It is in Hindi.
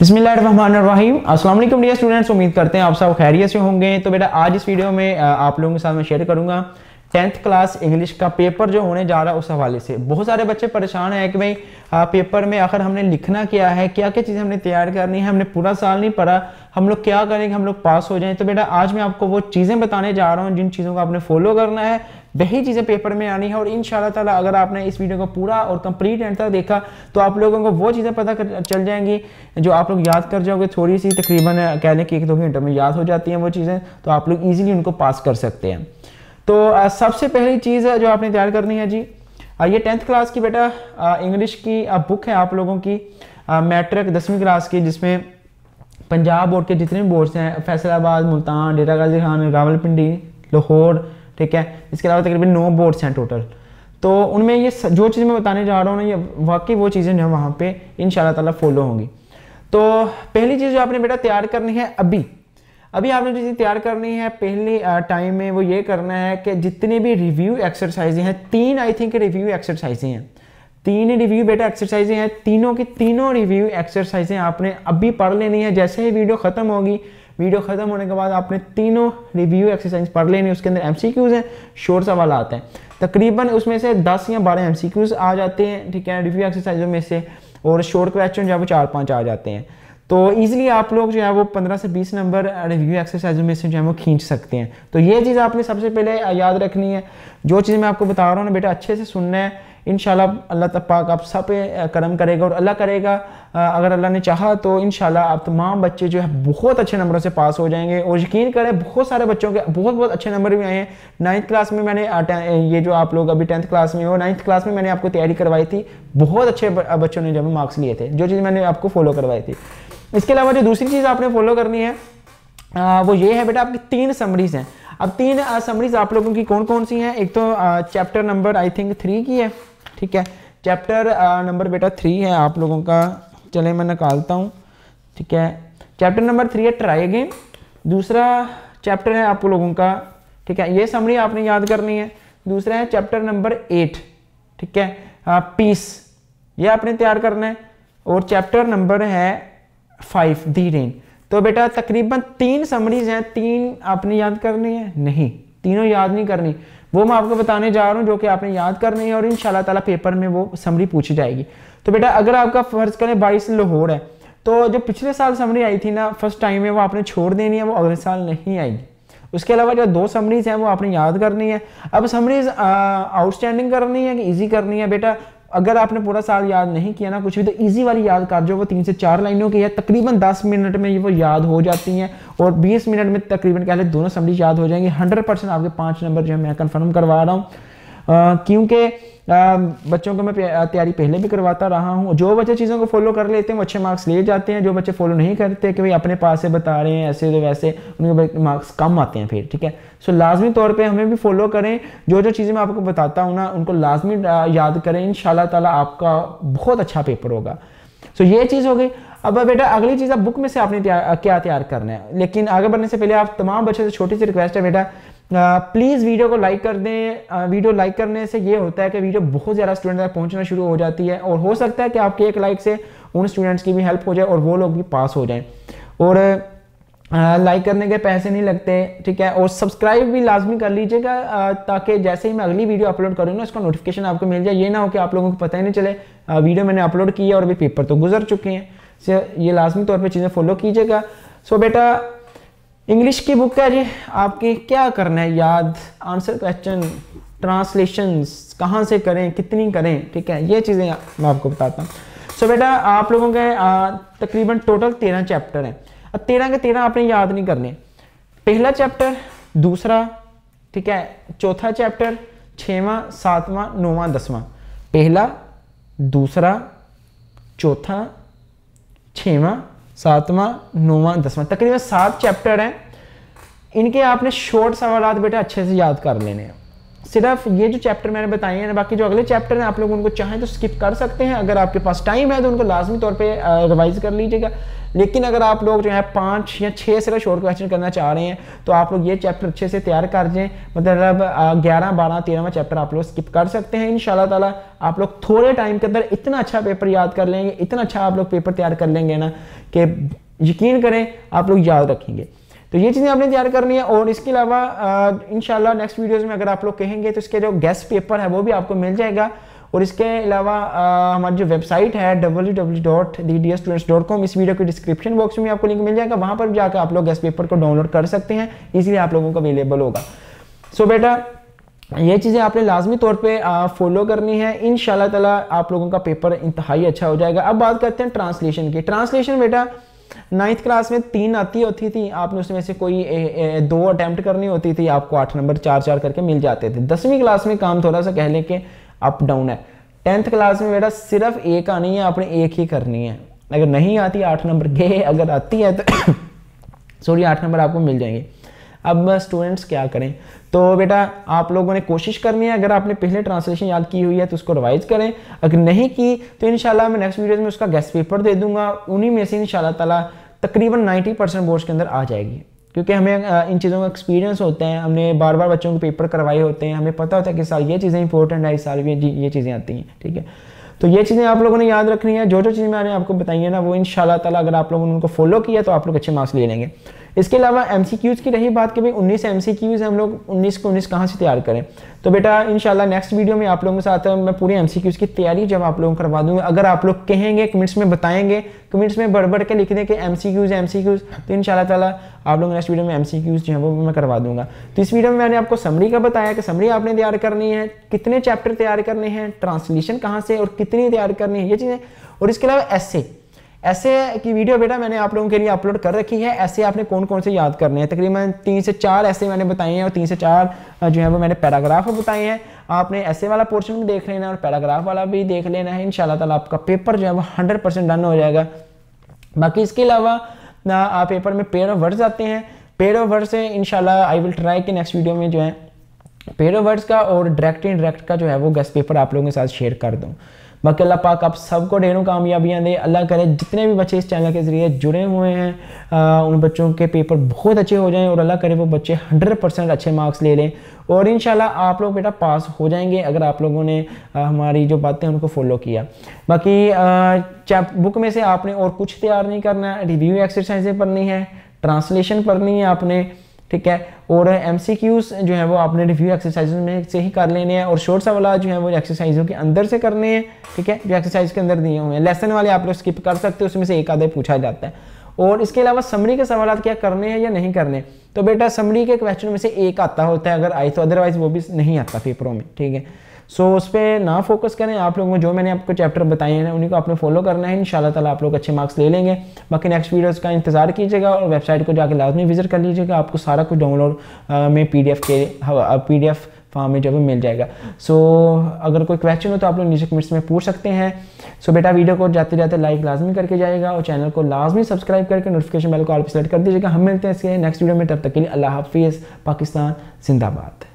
बसमीम अस्सलाम वालेकुम डियर स्टूडेंट्स उम्मीद करते हैं आप सब खैरियत से होंगे तो बेटा आज इस वीडियो में आप लोगों के साथ मैं शेयर करूंगा टेंथ क्लास इंग्लिश का पेपर जो होने जा रहा है उस हवाले से बहुत सारे बच्चे परेशान हैं कि भाई पेपर में आखिर हमने लिखना क्या है क्या क्या चीज़ें हमने तैयार करनी है हमने पूरा साल नहीं पढ़ा हम लोग क्या करें कि हम लोग पास हो जाएं तो बेटा आज मैं आपको वो चीज़ें बताने जा रहा हूँ जिन चीज़ों को आपने फॉलो करना है वही चीज़ें पेपर में आनी है और इन ताला अगर आपने इस वीडियो को पूरा और कंप्लीट एंड तक देखा तो आप लोगों को वो चीज़ें पता कर, चल जाएंगी जो आप लोग याद कर जाओगे थोड़ी सी तकरीबन कह लें कि एक दो घंटे में याद हो जाती हैं वो चीज़ें तो आप लोग ईजिली उनको पास कर सकते हैं तो सबसे पहली चीज़ जो आपने तैयार करनी है जी ये टेंथ क्लास की बेटा इंग्लिश की बुक है आप लोगों की मैट्रिक दसवीं क्लास की जिसमें पंजाब बोर्ड के जितने बोर्ड्स हैं फैसलाबाद मुल्तान डेरा गाजी खान रावलपिंडी लाहौर ठीक है इसके अलावा तकरीबन नौ बोर्ड्स हैं टोटल तो उनमें ये जो चीज़ मैं बताने जा रहा हूँ ना ये वाकई वो चीज़ें जो वहाँ पर इन ताला फॉलो होंगी तो पहली चीज़ जो आपने बेटा तैयार करनी है अभी अभी आपने जो चीज़ तैयार करनी है पहले टाइम में वो ये करना है कि जितने भी रिव्यू एक्सरसाइजें हैं तीन आई थिंक रिव्यू एक्सरसाइजें हैं तीन रिव्यू बेटा एक्सरसाइजें हैं तीनों की तीनों रिव्यू एक्सरसाइजें आपने अभी पढ़ लेनी है जैसे ही वीडियो ख़त्म होगी वीडियो खत्म होने के बाद आपने तीनों रिव्यू एक्सरसाइज पढ़ लेनी उसके अंदर एम हैं शोर सवाल आते हैं तकरीबन उसमें से दस या बारह एम आ जाते हैं ठीक है रिव्यू एक्सरसाइजों में से और शोर क्वेश्चन जो है वो चार पाँच आ जाते हैं तो ईजिली आप लोग जो है वो 15 से 20 नंबर रिव्यू एक्सरसाइज में से जो है वो खींच सकते हैं तो ये चीज़ आपने सबसे पहले याद रखनी है जो चीज़ मैं आपको बता रहा हूँ ना बेटा अच्छे से सुनना है इन अल्लाह पाक आप सब पे करम करेगा और अल्लाह करेगा अगर अल्लाह ने चाहा तो इन आप तमाम बच्चे जो है बहुत अच्छे नंबरों से पास हो जाएंगे और यकीन करें बहुत सारे बच्चों के बहुत बहुत अच्छे नंबर भी आए हैं नाइन्थ क्लास में मैंने ये जो आप लोग अभी टेंथ क्लास में हो नाइन्थ क्लास में मैंने आपको तैयारी करवाई थी बहुत अच्छे बच्चों ने जब मार्क्स लिए थे जो चीज़ मैंने आपको फॉलो करवाई थी इसके अलावा जो दूसरी चीज़ आपने फॉलो करनी है वो ये है बेटा आपकी तीन समरीज हैं अब तीन समरीज आप लोगों की कौन कौन सी हैं एक तो chapter number I think three की है ठीक है चैप्टर नंबर uh, बेटा थ्री है आप लोगों का चले मैं निकालता हूँ ठीक है चैप्टर नंबर थ्री है ट्राई अगेन दूसरा चैप्टर है आप लोगों का ठीक है ये समरी आपने याद करनी है दूसरा है चैप्टर नंबर एट ठीक है आ, uh, पीस ये आपने तैयार करना है और चैप्टर नंबर है फाइव दी रेन तो बेटा तकरीबन तीन समरीज हैं तीन आपने याद करनी है नहीं तीनों याद नहीं करनी वो मैं आपको बताने जा रहा हूँ जो कि आपने याद करनी है और इन ताला पेपर में वो समरी पूछी जाएगी तो बेटा अगर आपका फर्ज करें बाईस लाहौर है तो जो पिछले साल समरी आई थी ना फर्स्ट टाइम में वो आपने छोड़ देनी है वो अगले साल नहीं आएगी उसके अलावा जो दो समरीज हैं वो आपने याद करनी है अब समरीज आउटस्टैंडिंग करनी है कि ईजी करनी है बेटा अगर आपने पूरा साल याद नहीं किया ना कुछ भी तो ईजी वाली याद कर जो वो तीन से चार लाइनों की है तकरीबन दस मिनट में ये वो याद हो जाती हैं और बीस मिनट में तकरीबन कह दोनों समरी याद हो जाएंगे हंड्रेड परसेंट आपके पाँच नंबर जो है मैं कन्फर्म करवा रहा हूँ क्योंकि Um, बच्चों को मैं तैयारी पहले भी करवाता रहा हूँ जो बच्चे चीज़ों को फॉलो कर लेते हैं वो अच्छे मार्क्स ले जाते हैं जो बच्चे फॉलो नहीं करते कि भाई अपने पास से बता रहे हैं ऐसे तो वैसे उनके मार्क्स कम आते हैं फिर ठीक है सो लाजमी तौर पर हमें भी फॉलो करें जो जो चीज़ें मैं आपको बताता हूँ ना उनको लाजमी याद करें इन ताला आपका बहुत अच्छा पेपर होगा सो ये चीज़ हो गई अब बेटा अगली चीज़ आप बुक में से आपने क्या तैयार करना है लेकिन आगे बढ़ने से पहले आप तमाम बच्चों से छोटी सी रिक्वेस्ट है बेटा प्लीज़ uh, वीडियो को लाइक कर दें वीडियो uh, लाइक करने से ये होता है कि वीडियो बहुत ज़्यादा स्टूडेंट तक पहुँचना शुरू हो जाती है और हो सकता है कि आपके एक लाइक से उन स्टूडेंट्स की भी हेल्प हो जाए और वो लोग भी पास हो जाए और लाइक uh, करने के पैसे नहीं लगते ठीक है और सब्सक्राइब भी लाजमी कर लीजिएगा ताकि जैसे ही मैं अगली वीडियो अपलोड करूँ ना उसका नोटिफिकेशन आपको मिल जाए ये ना हो कि आप लोगों को पता ही नहीं चले वीडियो मैंने अपलोड की है और अभी पेपर तो गुजर चुके हैं ये लाजमी तौर पर चीज़ें फॉलो कीजिएगा सो बेटा इंग्लिश की बुक है जी आपके क्या करना है याद आंसर क्वेश्चन ट्रांसलेशन कहाँ से करें कितनी करें ठीक है ये चीज़ें मैं आपको बताता हूँ सो बेटा आप लोगों के तकरीबन टोटल तेरह चैप्टर हैं अब तेरह के तेरह आपने याद नहीं करने पहला चैप्टर दूसरा ठीक है चौथा चैप्टर छवा सातवां नौवां दसवां पहला दूसरा चौथा छवा सातवां नौवां दसवां तकरीबन सात चैप्टर हैं इनके आपने शॉर्ट सवाल बेटा अच्छे से याद कर लेने हैं सिर्फ ये जो चैप्टर मैंने बताए हैं बाकी जो अगले चैप्टर हैं आप लोग उनको चाहें तो स्किप कर सकते हैं अगर आपके पास टाइम है तो उनको लाजमी तौर पे रिवाइज कर लीजिएगा लेकिन अगर आप लोग जो है पाँच या छः से शॉर्ट क्वेश्चन करना चाह रहे हैं तो आप लोग ये चैप्टर अच्छे से तैयार कर दें मतलब ग्यारह बारह तेरहवा चैप्टर आप लोग स्किप कर सकते हैं इन ताला आप लोग थोड़े टाइम के अंदर इतना अच्छा पेपर याद कर लेंगे इतना अच्छा आप लोग पेपर तैयार कर लेंगे ना कि यकीन करें आप लोग याद रखेंगे तो ये चीज़ें आपने तैयार करनी है और इसके अलावा इन नेक्स्ट वीडियोज़ में अगर आप लोग कहेंगे तो इसके जो गेस्ट पेपर है वो भी आपको मिल जाएगा और इसके अलावा हमारी जो वेबसाइट है www.ddsstudents.com इस वीडियो के डिस्क्रिप्शन बॉक्स में आपको लिंक मिल जाएगा वहां पर जाकर आप लोग गेस्ट पेपर को डाउनलोड कर सकते हैं इसीलिए आप लोगों को अवेलेबल होगा सो so, बेटा ये चीज़ें आपने लाजमी तौर पे फॉलो करनी है इन ताला आप लोगों का पेपर इंतहाई अच्छा हो जाएगा अब बात करते हैं ट्रांसलेशन की ट्रांसलेशन बेटा नाइन्थ क्लास में तीन आती होती थी आपने उसमें से कोई ए, ए, दो अटैम्प्ट करनी होती थी आपको आठ नंबर चार चार करके मिल जाते थे दसवीं क्लास में काम थोड़ा सा कह लें कि अप डाउन है टेंथ क्लास में बेटा सिर्फ एक आनी है आपने एक ही करनी है अगर नहीं आती आठ नंबर गए अगर आती है तो सॉरी आठ नंबर आपको मिल जाएंगे अब स्टूडेंट्स क्या करें तो बेटा आप लोगों ने कोशिश करनी है अगर आपने पहले ट्रांसलेशन याद की हुई है तो उसको रिवाइज करें अगर नहीं की तो इनशाला मैं नेक्स्ट वीडियोज में उसका गेस्ट पेपर दे दूंगा उन्हीं में से इन ताला तकरीबन 90 परसेंट बोर्ड्स के अंदर आ जाएगी क्योंकि हमें इन चीज़ों का एक्सपीरियंस होता है हमने बार बार बच्चों के पेपर करवाए होते हैं हमें पता होता है कि साल ये चीज़ें इंपॉर्टेंट है इस साल ये ये चीज़ें आती हैं ठीक है तो ये चीज़ें आप लोगों ने याद रखनी है जो जो चीज़ें मैंने आपको बताई है ना वो इन ताला अगर आप लोगों ने उनको फॉलो किया तो आप लोग अच्छे मार्क्स ले लेंगे इसके अलावा एम की रही बात कि भाई उन्नीस एम हम लोग उन्नीस को उन्नीस कहाँ से तैयार करें तो बेटा इंशाल्लाह नेक्स्ट वीडियो में आप लोगों के साथ मैं पूरी एम की तैयारी जब आप लोगों को करवा दूंगा अगर आप लोग कहेंगे कमेंट्स में बताएंगे कमेंट्स में बढ़ बढ़ के लिख दें कि MCQs MCQs तो इन ताला आप लोग नेक्स्ट वीडियो में एम सी क्यूज़ जो है वो मैं करवा दूंगा तो इस वीडियो में मैंने आपको समरी का बताया कि समरी आपने तैयार करनी है कितने चैप्टर तैयार करने हैं ट्रांसलेशन कहाँ से और कितनी तैयार करनी है ये चीज़ें और इसके अलावा ऐसे ऐसे की वीडियो बेटा मैंने आप लोगों के लिए अपलोड कर रखी है ऐसे आपने कौन कौन से याद करने हैं तकरीबन तीन से चार ऐसे मैंने बताए हैं और तीन से चार जो है वो मैंने पैराग्राफ बताए हैं आपने ऐसे वाला पोर्शन भी देख लेना और पैराग्राफ वाला भी देख लेना है इन आपका पेपर जो है वो हंड्रेड परसेंट डन हो जाएगा बाकी इसके अलावा ना आप पेपर में पेड़ ऑफ वर्ड्स आते हैं पेड़ ऑफ वर्ड्स से इनशाला आई विल ट्राई कि नेक्स्ट वीडियो में जो है पेड़ ऑफ वर्ड्स का और डायरेक्ट डायरेक्ट का जो है वो गेस्ट पेपर आप लोगों के साथ शेयर कर दूँ बाकी अल्लाह पाक आप सबको ढेरों कामयाबियाँ दे अल्लाह करे जितने भी बच्चे इस चैनल के ज़रिए जुड़े हुए हैं आ, उन बच्चों के पेपर बहुत अच्छे हो जाएँ और अल्लाह करे वो बच्चे हंड्रेड परसेंट अच्छे मार्क्स ले लें और इन आप लोग बेटा पास हो जाएंगे अगर आप लोगों ने आ, हमारी जो बातें उनको फॉलो किया बाकी चैप बुक में से आपने और कुछ तैयार नहीं करना रिव्यू एक्सरसाइजें पढ़नी है ट्रांसलेशन पढ़नी है आपने ठीक है और एम जो है वो आपने रिव्यू एक्सरसाइज में से ही कर लेने हैं और शोर्ट सवाल जो है वो एक्सरसाइजों के अंदर से करने हैं ठीक है जो एक्सरसाइज के अंदर दिए हुए हैं लेसन वाले आप लोग स्किप कर सकते हो उसमें से एक आधे पूछा जाता है और इसके अलावा समरी के सवाल क्या करने हैं या नहीं करने तो बेटा समरी के क्वेश्चन में से एक आता होता है अगर आई तो अदरवाइज वो भी नहीं आता पेपरों में ठीक है सो उस पर ना फोकस करें आप लोगों को जो मैंने आपको चैप्टर बताए हैं उन्हीं को आपने फॉलो करना है इन तला आप लोग अच्छे मार्क्स ले लेंगे बाकी नेक्स्ट वीडियोज़ का इंतजार कीजिएगा और वेबसाइट को जाकर लाजमी विजिट कर लीजिएगा आपको सारा कुछ डाउनलोड में पी के पी डी फॉर्म में जो भी मिल जाएगा सो so, अगर कोई क्वेश्चन हो तो आप लोग नीचे कमेंट्स में पूछ सकते हैं सो so, बेटा वीडियो को जाते जाते लाइक लाजमी करके जाएगा और चैनल को लाजमी सब्सक्राइब करके नोटिफिकेशन बेल को आप सेलेक्ट कर दीजिएगा हम मिलते हैं इसके नेक्स्ट वीडियो में तब तक के लिए अल्लाह हाफिज़ पाकिस्तान जिंदाबाद